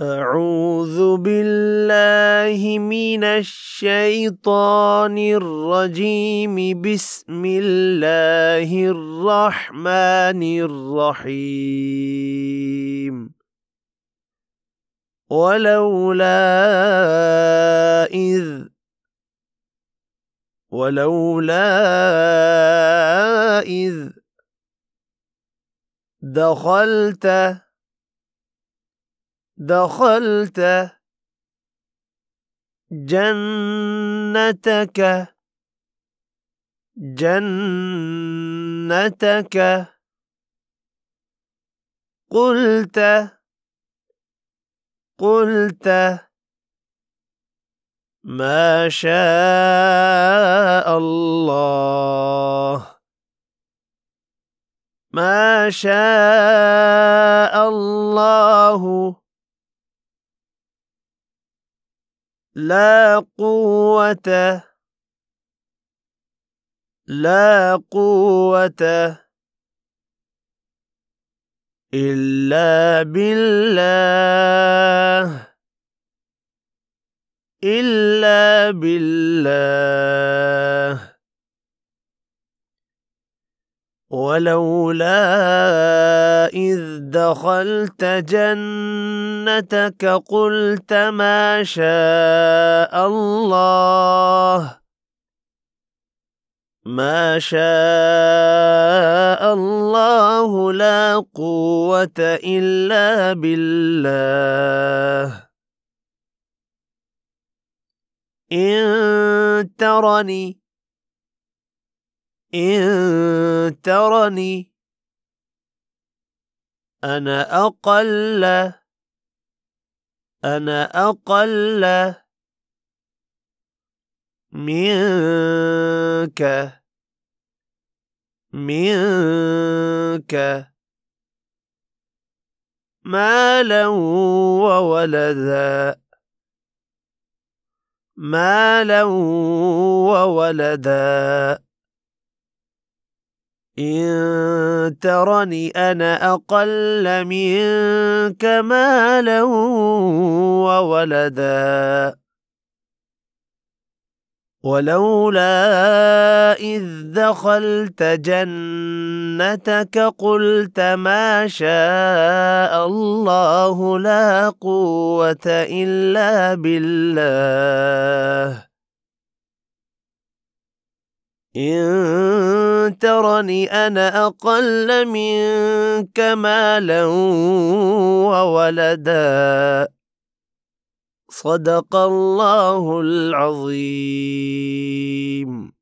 أعوذ بالله من الشيطان الرجيم بسم الله الرحمن الرحيم ولولا إذ ولولا إذ دخلت دخلت جنتك جنتك قلت قلت ما شاء الله ما شاء الله لا قوة لا قوة إلا بالله إلا بالله ولولا إذ دخلت جنتك قلت ما شاء الله ما شاء الله لا قوة إلا بالله إن ترني إن ترني أنا أقل أنا أقل منك منك مالا وولدا مالا وولدا إن ترني أنا أقل منك مالا وولدا ولولا إذ دخلت جنتك قلت ما شاء الله لا قوة إلا بالله إن ترني أنا أقل منك مالا وولدا صدق الله العظيم